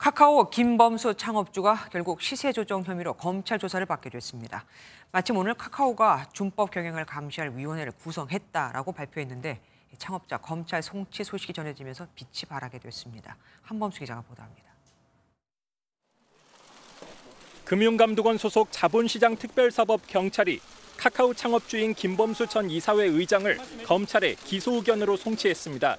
카카오 김범수 창업주가 결국 시세 조정 혐의로 검찰 조사를 받게 됐습니다. 마침 오늘 카카오가 준법 경영을 감시할 위원회를 구성했다라고 발표했는데 창업자 검찰 송치 소식이 전해지면서 빛이 발하게 됐습니다. 한범수 기자가 보도합니다. 금융감독원 소속 자본시장 특별사법 경찰이 카카오 창업주인 김범수 전 이사회 의장을 검찰에 기소 의견으로 송치했습니다.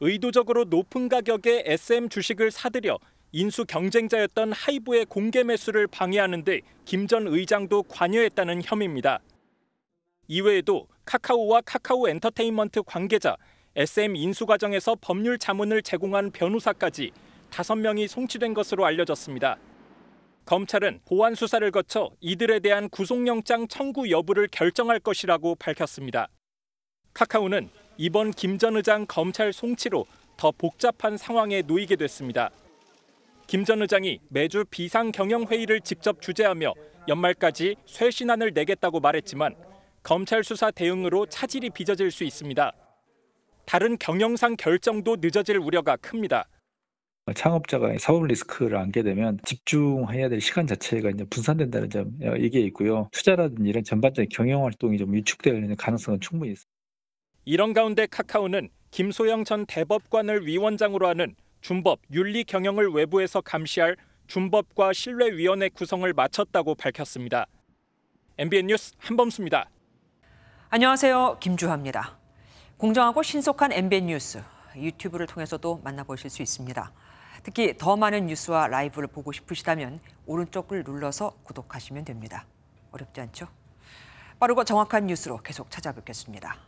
의도적으로 높은 가격에 SM 주식을 사들여 인수 경쟁자였던 하이브의 공개 매수를 방해하는 데 김 전 의장도 관여했다는 혐의입니다. 이외에도 카카오와 카카오 엔터테인먼트 관계자, SM 인수 과정에서 법률 자문을 제공한 변호사까지 5명이 송치된 것으로 알려졌습니다. 검찰은 보안 수사를 거쳐 이들에 대한 구속영장 청구 여부를 결정할 것이라고 밝혔습니다. 카카오는 이번 김 전 의장 검찰 송치로 더 복잡한 상황에 놓이게 됐습니다. 김 전 의장이 매주 비상경영회의를 직접 주재하며 연말까지 쇄신안을 내겠다고 말했지만 검찰 수사 대응으로 차질이 빚어질 수 있습니다. 다른 경영상 결정도 늦어질 우려가 큽니다. 창업자가 사업 리스크를 안게 되면 집중해야 될 시간 자체가 이제 분산된다는 점 이게 있고요. 투자라든지 이런 전반적인 경영 활동이 좀 위축되는 가능성은 충분히 있습니다. 이런 가운데 카카오는 김소영 전 대법관을 위원장으로 하는 준법 윤리 경영을 외부에서 감시할 준법과 신뢰위원회 구성을 마쳤다고 밝혔습니다. MBN 뉴스 한범수입니다. 안녕하세요. 김주하입니다. 공정하고 신속한 MBN 뉴스 유튜브를 통해서도 만나보실 수 있습니다. 특히 더 많은 뉴스와 라이브를 보고 싶으시다면 오른쪽을 눌러서 구독하시면 됩니다. 어렵지 않죠? 빠르고 정확한 뉴스로 계속 찾아뵙겠습니다.